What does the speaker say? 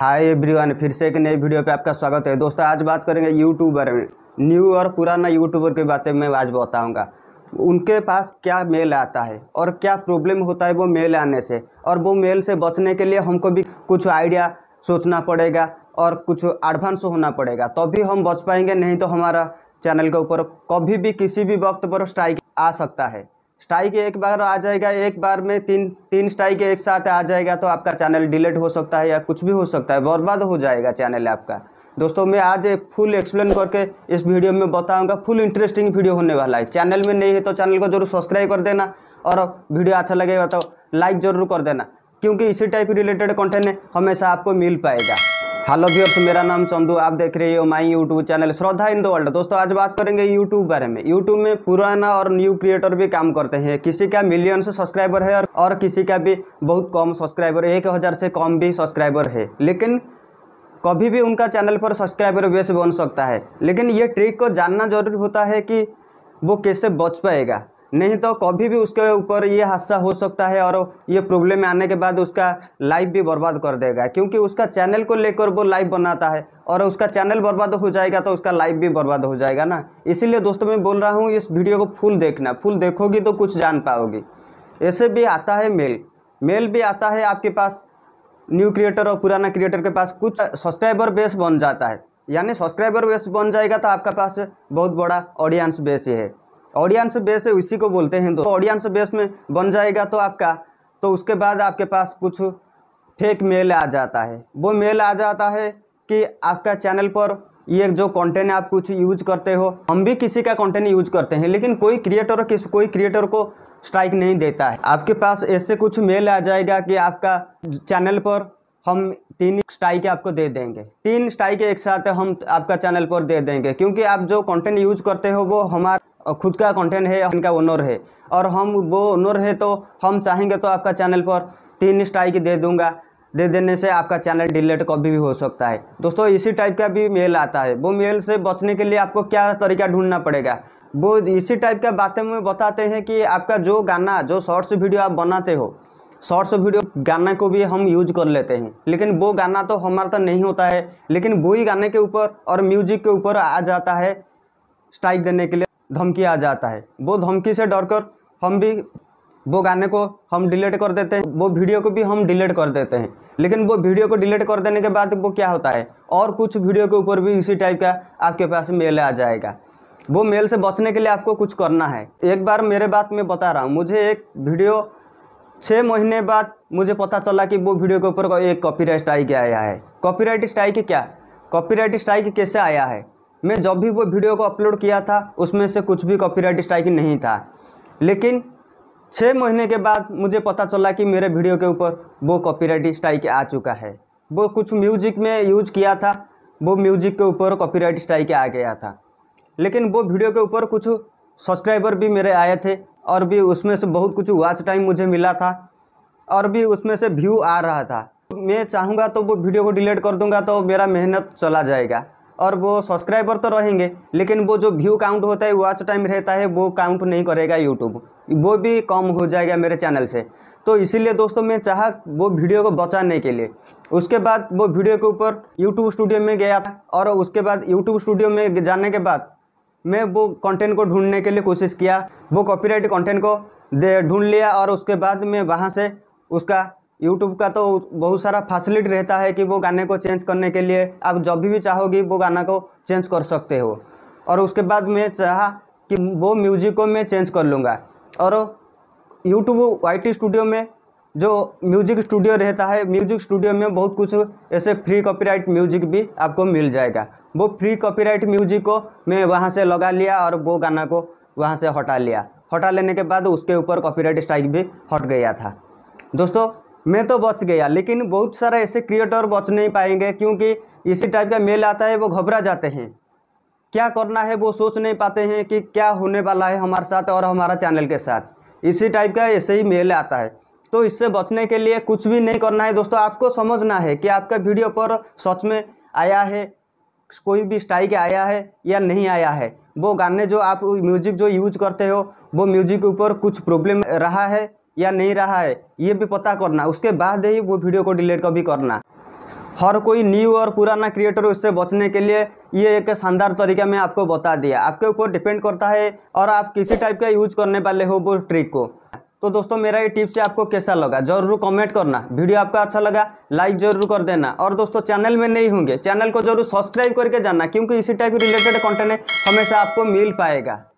hi everyone फिर से एक नई वीडियो पे आपका स्वागत है दोस्तों आज बात करेंगे यूट्यूबर में न्यू और पुराना यूट्यूबर के बातें मैं आज बताऊंगा उनके पास क्या मेल आता है और क्या प्रॉब्लम होता है वो मेल आने से और वो मेल से बचने के लिए हमको भी कुछ आइडिया सोचना पड़ेगा और कुछ एडवांस होना पड़ेगा तभी तो हम बच पाएंगे नहीं तो हमारा चैनल के ऊपर कभी भी किसी भी वक्त पर स्ट्राइक आ सकता है स्ट्राइक एक बार आ जाएगा एक बार में तीन तीन स्ट्राइक एक साथ आ जाएगा तो आपका चैनल डिलीट हो सकता है या कुछ भी हो सकता है बर्बाद हो जाएगा चैनल आपका दोस्तों मैं आज फुल एक्सप्लेन करके इस वीडियो में बताऊंगा फुल इंटरेस्टिंग वीडियो होने वाला है चैनल में नहीं है तो चैनल को जरूर सब्सक्राइब कर देना और वीडियो अच्छा लगेगा तो लाइक जरूर कर देना क्योंकि इसी टाइप रिलेटेड कंटेंट हमेशा आपको मिल पाएगा हेलो व्यूअर्स मेरा नाम चंदू आप देख रहे हो my YouTube channel Shraddha in the world दोस्तों आज बात करेंगे यूट्यूब बारे में यूट्यूब में पुराना और न्यू क्रिएटर भी काम करते हैं किसी का मिलियन से सब्सक्राइबर है और, किसी का भी बहुत कम सब्सक्राइबर एक हज़ार से कम भी सब्सक्राइबर है लेकिन कभी भी उनका चैनल पर सब्सक्राइबर बेस बन सकता है लेकिन ये ट्रिक को जानना जरूरी होता है कि वो कैसे बच पाएगा नहीं तो कभी भी उसके ऊपर ये हादसा हो सकता है और ये प्रॉब्लम आने के बाद उसका लाइफ भी बर्बाद कर देगा क्योंकि उसका चैनल को लेकर वो लाइव बनाता है और उसका चैनल बर्बाद हो जाएगा तो उसका लाइफ भी बर्बाद हो जाएगा ना इसीलिए दोस्तों मैं बोल रहा हूँ इस वीडियो को फुल देखना फुल देखोगी तो कुछ जान पाओगी ऐसे भी आता है मेल मेल भी आता है आपके पास न्यू क्रिएटर और पुराना क्रिएटर के पास कुछ सब्सक्राइबर बेस बन जाता है यानी सब्सक्राइबर बेस बन जाएगा तो आपका पास बहुत बड़ा ऑडियंस बेस ही है ऑडियंस बेस है उसी को बोलते हैं तो ऑडियंस बेस में बन जाएगा तो आपका तो उसके बाद आपके पास कुछ फेक मेल आ जाता है वो मेल आ जाता है कि आपका चैनल पर ये जो कंटेंट आप कुछ यूज करते हो हम भी किसी का कंटेंट यूज करते हैं लेकिन कोई क्रिएटर किस कोई क्रिएटर को स्ट्राइक नहीं देता है आपके पास ऐसे कुछ मेल आ जाएगा कि आपका चैनल पर हम तीन स्ट्राइक आपको दे देंगे तीन स्ट्राइक एक साथ हम आपका चैनल पर दे देंगे क्योंकि आप जो कंटेंट यूज करते हो वो हमारे खुद का कंटेंट है उनका ओनर है और हम वो ओनर है तो हम चाहेंगे तो आपका चैनल पर तीन स्ट्राइक दे दूंगा दे देने से आपका चैनल डिलीट कभी भी हो सकता है दोस्तों इसी टाइप का भी मेल आता है वो मेल से बचने के लिए आपको क्या तरीका ढूंढना पड़ेगा वो इसी टाइप का बातें में बताते हैं कि आपका जो गाना जो शॉर्ट्स वीडियो आप बनाते हो शॉर्ट्स वीडियो गाना को भी हम यूज कर लेते हैं लेकिन वो गाना तो हमारा तो नहीं होता है लेकिन वो ही गाने के ऊपर और म्यूजिक के ऊपर आ जाता है स्ट्राइक देने के लिए धमकी आ जाता है वो धमकी से डर कर हम भी वो गाने को हम डिलीट कर देते हैं वो वीडियो को भी हम डिलीट कर देते हैं लेकिन वो वीडियो को डिलीट कर देने के बाद वो क्या होता है और कुछ वीडियो के ऊपर भी इसी टाइप का आपके पास मेल आ जाएगा वो मेल से बचने के लिए आपको कुछ करना है एक बार मेरे बात में बता रहा हूँ मुझे एक वीडियो छः महीने बाद मुझे पता चला कि वो वीडियो के ऊपर एक कॉपीराइट स्ट्राइक आया है कॉपीराइट स्ट्राइक क्या कॉपीराइट स्ट्राइक कैसे आया है मैं जब भी वो वीडियो को अपलोड किया था उसमें से कुछ भी कॉपीराइट स्ट्राइक नहीं था लेकिन छः महीने के बाद मुझे पता चला कि मेरे वीडियो के ऊपर वो कॉपीराइट स्ट्राइक आ चुका है वो कुछ म्यूजिक में यूज किया था वो म्यूजिक के ऊपर कॉपीराइट स्ट्राइक आ गया था लेकिन वो वीडियो के ऊपर कुछ सब्सक्राइबर भी मेरे आए थे और भी उसमें से बहुत कुछ वॉच टाइम मुझे मिला था और भी उसमें से व्यू आ रहा था मैं चाहूँगा तो वो वीडियो को डिलीट कर दूँगा तो मेरा मेहनत चला जाएगा और वो सब्सक्राइबर तो रहेंगे लेकिन वो जो व्यू काउंट होता है वॉच टाइम रहता है वो काउंट नहीं करेगा यूट्यूब वो भी कम हो जाएगा मेरे चैनल से तो इसीलिए दोस्तों मैं चाहा वो वीडियो को बचाने के लिए उसके बाद वो वीडियो के ऊपर यूट्यूब स्टूडियो में गया था और उसके बाद यूट्यूब स्टूडियो में जाने के बाद मैं वो कंटेंट को ढूंढने के लिए कोशिश किया वो कॉपीराइट कंटेंट को ढूंढ लिया और उसके बाद मैं वहाँ से उसका यूट्यूब का तो बहुत सारा फैसिलिटी रहता है कि वो गाने को चेंज करने के लिए आप जब भी चाहोगे वो गाना को चेंज कर सकते हो और उसके बाद मैं चाहा कि वो म्यूजिक को मैं चेंज कर लूँगा और यूट्यूब वाई स्टूडियो में जो म्यूजिक स्टूडियो रहता है म्यूजिक स्टूडियो में बहुत कुछ ऐसे फ्री कॉपीराइट म्यूजिक भी आपको मिल जाएगा वो फ्री कॉपीराइट म्यूजिक को मैं वहाँ से लगा लिया और वो गाना को वहाँ से हटा लिया हटा लेने के बाद उसके ऊपर कॉपीराइट स्ट्राइक भी हट गया था दोस्तों मैं तो बच गया लेकिन बहुत सारा ऐसे क्रिएटर बच नहीं पाएंगे क्योंकि इसी टाइप का मेल आता है वो घबरा जाते हैं क्या करना है वो सोच नहीं पाते हैं कि क्या होने वाला है हमारे साथ और हमारा चैनल के साथ इसी टाइप का ऐसे ही मेल आता है तो इससे बचने के लिए कुछ भी नहीं करना है दोस्तों आपको समझना है कि आपका वीडियो पर सच में आया है कोई भी स्ट्राइक आया है या नहीं आया है वो गाने जो आप म्यूजिक जो यूज करते हो वो म्यूजिक के ऊपर कुछ प्रॉब्लम रहा है या नहीं रहा है ये भी पता करना उसके बाद ही वो वीडियो को डिलीट कभी करना हर कोई न्यू और पुराना क्रिएटर उससे बचने के लिए ये एक शानदार तरीका मैं आपको बता दिया आपके ऊपर डिपेंड करता है और आप किसी टाइप का यूज करने वाले हो वो ट्रिक को तो दोस्तों मेरा ये टिप्स आपको कैसा लगा जरूर कमेंट करना वीडियो आपका अच्छा लगा लाइक जरूर कर देना और दोस्तों चैनल में नहीं होंगे चैनल को जरूर सब्सक्राइब करके जाना क्योंकि इसी टाइप रिलेटेड कंटेंट हमेशा आपको मिल पाएगा